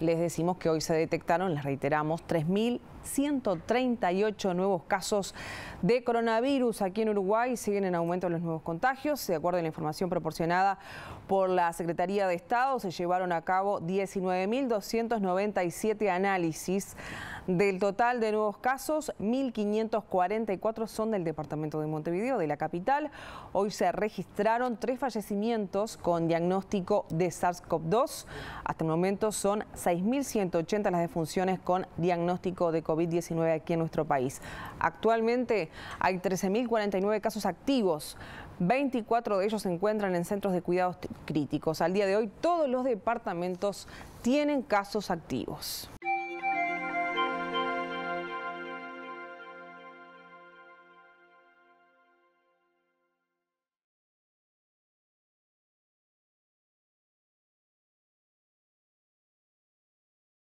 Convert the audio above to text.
Les decimos que hoy se detectaron, les reiteramos, 3.138 nuevos casos de coronavirus aquí en Uruguay. Siguen en aumento los nuevos contagios. De acuerdo a la información proporcionada por la Secretaría de Estado, se llevaron a cabo 19.297 análisis del total de nuevos casos, 1.544 son del departamento de Montevideo, de la capital. Hoy se registraron tres fallecimientos con diagnóstico de SARS-CoV-2. Hasta el momento son 6.180 las defunciones con diagnóstico de COVID-19 aquí en nuestro país. Actualmente hay 13.049 casos activos. 24 de ellos se encuentran en centros de cuidados críticos. Al día de hoy todos los departamentos tienen casos activos.